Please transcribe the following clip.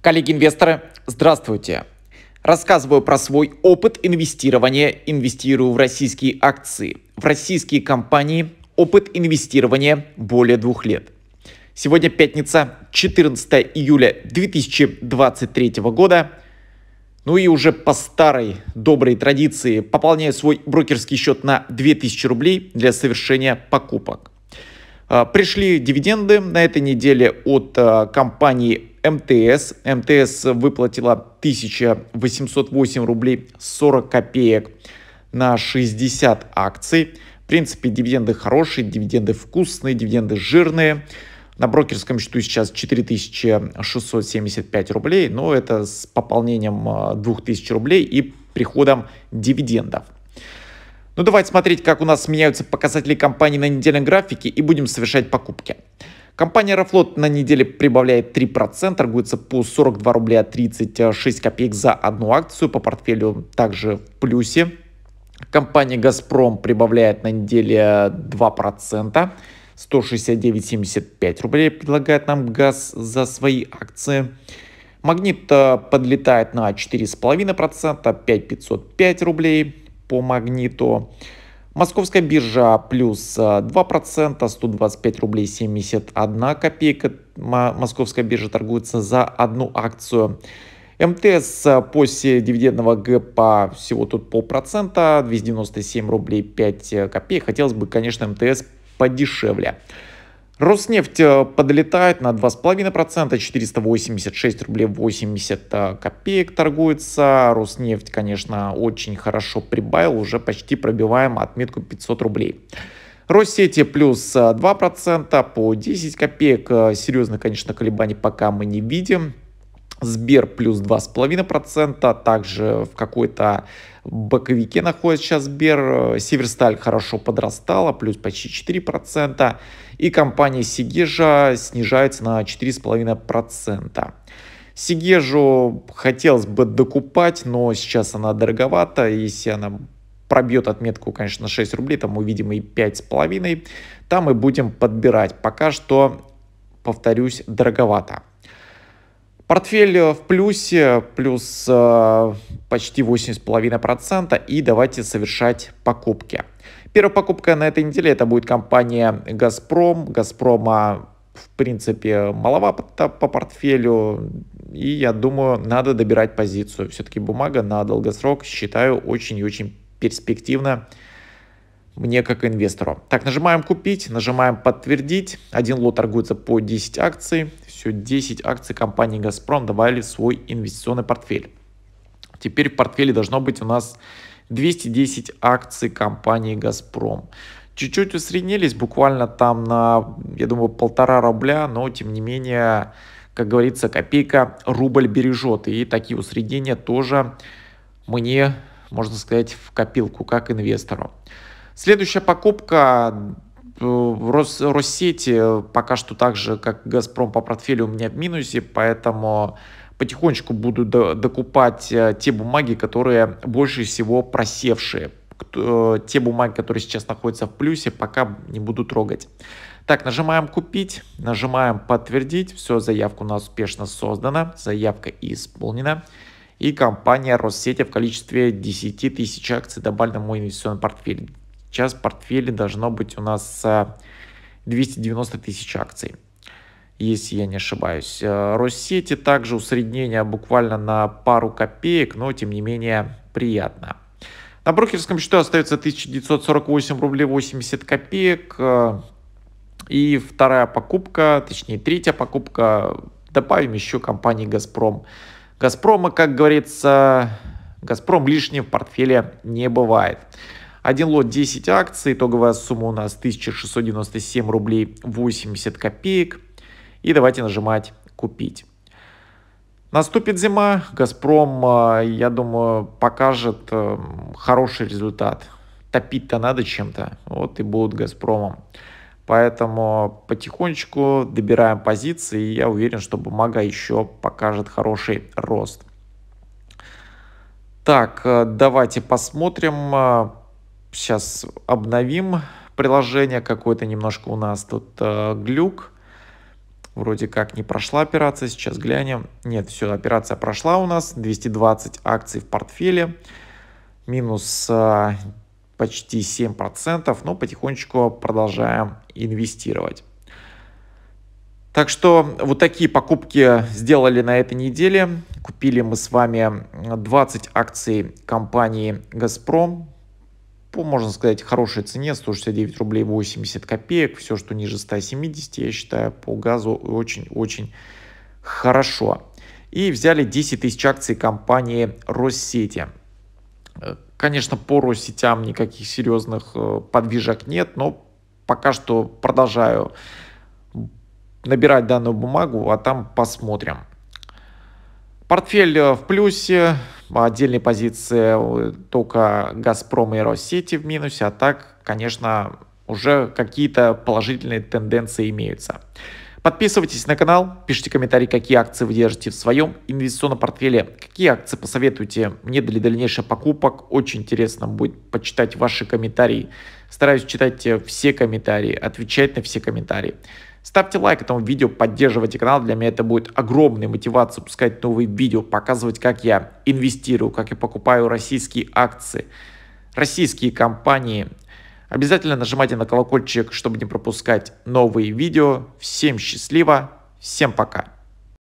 Коллеги-инвесторы, здравствуйте! Рассказываю про свой опыт инвестирования, инвестирую в российские акции, в российские компании, опыт инвестирования более двух лет. Сегодня пятница, 14 июля 2023 года. Ну и уже по старой доброй традиции пополняю свой брокерский счет на 2000 рублей для совершения покупок. А, пришли дивиденды на этой неделе от а, компании МТС. МТС выплатила 1808 рублей 40 копеек на 60 акций. В принципе, дивиденды хорошие, дивиденды вкусные, дивиденды жирные. На брокерском счету сейчас 4675 рублей, но это с пополнением 2000 а, рублей и приходом дивидендов. Ну давайте смотреть, как у нас меняются показатели компании на недельном графике и будем совершать покупки. Компания Аэрофлот на неделе прибавляет 3%, торгуется по 42 рубля 36 копеек за одну акцию, по портфелю также в плюсе. Компания «Газпром» прибавляет на неделе 2%, 169,75 рублей предлагает нам газ за свои акции. «Магнит» э, подлетает на 4,5%, 5,505 рублей по магниту. Московская биржа плюс 2%, э, 125 рублей 71 копейка. Московская биржа торгуется за одну акцию. МТС э, после дивидендного гэпа всего тут полпроцента, 297 рублей 5 э, копеек. Хотелось бы, конечно, МТС подешевле. Роснефть э, подлетает на 2,5%, 486 рублей 80 э, копеек торгуется. Роснефть, конечно, очень хорошо прибавил, уже почти пробиваем отметку 500 рублей. Россети плюс 2% э, по 10 копеек. Серьезно, конечно, колебаний пока мы не видим. Сбер плюс 2,5%, также в какой-то боковике находится сейчас Сбер. Северсталь хорошо подрастала, плюс почти 4% и компания Сигежа снижается на 4,5%. Сигежу хотелось бы докупать, но сейчас она дороговата, если она пробьет отметку, конечно, 6 рублей, там увидим и 5,5, там мы будем подбирать. Пока что, повторюсь, дороговато. Портфель в плюсе, плюс э, почти 8,5%, и давайте совершать покупки. Первая покупка на этой неделе это будет компания «Газпром». «Газпрома» в принципе, маловато по портфелю. И я думаю, надо добирать позицию. Все-таки бумага на долгосрок считаю очень и очень перспективно мне как инвестору. Так, нажимаем «Купить», нажимаем «Подтвердить». Один лот торгуется по 10 акций. Все, 10 акций компании «Газпром» добавили в свой инвестиционный портфель. Теперь в портфеле должно быть у нас 210 акций компании «Газпром». Чуть-чуть усреднились, буквально там на, я думаю, полтора рубля, но тем не менее, как говорится, копейка рубль бережет. И такие усреднения тоже мне, можно сказать, в копилку, как инвестору. Следующая покупка э, Рос, Россети э, пока что так же, как Газпром по портфелю у меня в минусе, поэтому потихонечку буду докупать э, те бумаги, которые больше всего просевшие. Э, те бумаги, которые сейчас находятся в плюсе, пока не буду трогать. Так, нажимаем «Купить», нажимаем «Подтвердить». Все, заявка у нас успешно создана, заявка исполнена. И компания Россети в количестве 10 тысяч акций добавлена в мой инвестиционный портфель. Сейчас в портфеле должно быть у нас 290 э, тысяч акций если я не ошибаюсь. Э, Россети также усреднение буквально на пару копеек, но тем не менее приятно. На брокерском счету остается 1948 рублей 80 копеек. Э, И вторая покупка, точнее третья покупка, добавим еще компании «Газпром». «Газпрома», как говорится, «Газпром» лишним в портфеле не бывает. Один лот 10 акций, итоговая сумма у нас 1697 рублей 80 копеек. И давайте нажимать «Купить». Наступит зима, «Газпром», э, я думаю, покажет э, хороший результат. Топить-то надо чем-то, вот и будут «Газпромом». Поэтому потихонечку добираем позиции, и я уверен, что бумага еще покажет хороший рост. Так, э, давайте посмотрим. Сейчас обновим приложение. Какой-то немножко у нас тут глюк. Вроде как не прошла операция, сейчас глянем. Нет, все, операция прошла у нас, 220 акций в портфеле, минус а, почти 7%, но потихонечку продолжаем инвестировать. Так что вот такие покупки сделали на этой неделе. Купили мы с вами 20 акций компании «Газпром» по, можно сказать, хорошей цене, 169 рублей 80 копеек, все, что ниже 170, я считаю, по газу очень-очень хорошо. И взяли 10 тысяч акций компании Россети. Э, конечно, по Россетям никаких серьезных э, подвижек нет, но пока что продолжаю набирать данную бумагу, а там посмотрим. Портфель э, в плюсе, Э, отдельной позиции э, только «Газпром» и «Россети» в минусе, а так, конечно, уже какие-то положительные тенденции имеются. Подписывайтесь на канал, пишите комментарии, какие акции вы держите в своем инвестиционном портфеле, какие акции посоветуете мне для дальнейших покупок. Очень интересно будет почитать ваши комментарии. Стараюсь читать все комментарии, отвечать на все комментарии. Ставьте лайк этому видео, поддерживайте канал, для меня это будет огромной мотивацией пускать новые видео, показывать, как я инвестирую, как я покупаю российские акции, российские компании. Обязательно нажимайте на колокольчик, чтобы не пропускать новые видео. Всем счастливо, всем пока.